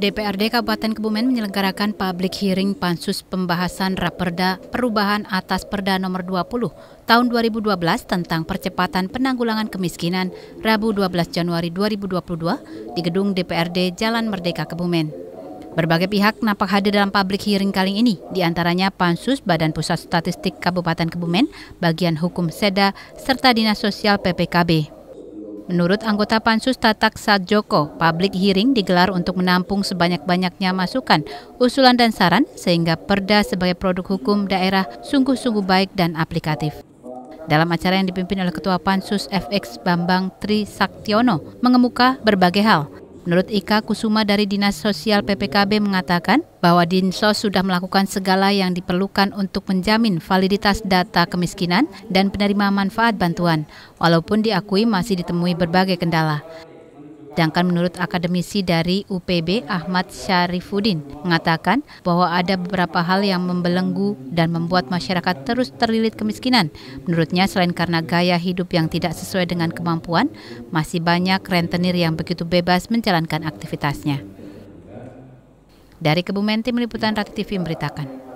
DPRD Kabupaten Kebumen menyelenggarakan public hearing pansus pembahasan Raperda Perubahan atas Perda Nomor 20 Tahun 2012 tentang percepatan penanggulangan kemiskinan Rabu 12 Januari 2022 di gedung DPRD Jalan Merdeka Kebumen. Berbagai pihak nampak hadir dalam public hearing kali ini, diantaranya Pansus Badan Pusat Statistik Kabupaten Kebumen, Bagian Hukum SEDA, serta Dinas Sosial PPKB. Menurut anggota Pansus Tatak Sadjoko, public hearing digelar untuk menampung sebanyak-banyaknya masukan, usulan dan saran sehingga perda sebagai produk hukum daerah sungguh-sungguh baik dan aplikatif. Dalam acara yang dipimpin oleh Ketua Pansus FX Bambang Tri Saktiono mengemuka berbagai hal, Menurut Ika Kusuma dari Dinas Sosial PPKB mengatakan bahwa Dinsos sudah melakukan segala yang diperlukan untuk menjamin validitas data kemiskinan dan penerima manfaat bantuan, walaupun diakui masih ditemui berbagai kendala. Sedangkan menurut akademisi dari UPB Ahmad Syarifuddin mengatakan bahwa ada beberapa hal yang membelenggu dan membuat masyarakat terus terlilit kemiskinan. Menurutnya selain karena gaya hidup yang tidak sesuai dengan kemampuan, masih banyak rentenir yang begitu bebas menjalankan aktivitasnya. Dari Kebumen Tim Liputan Rati TV memberitakan.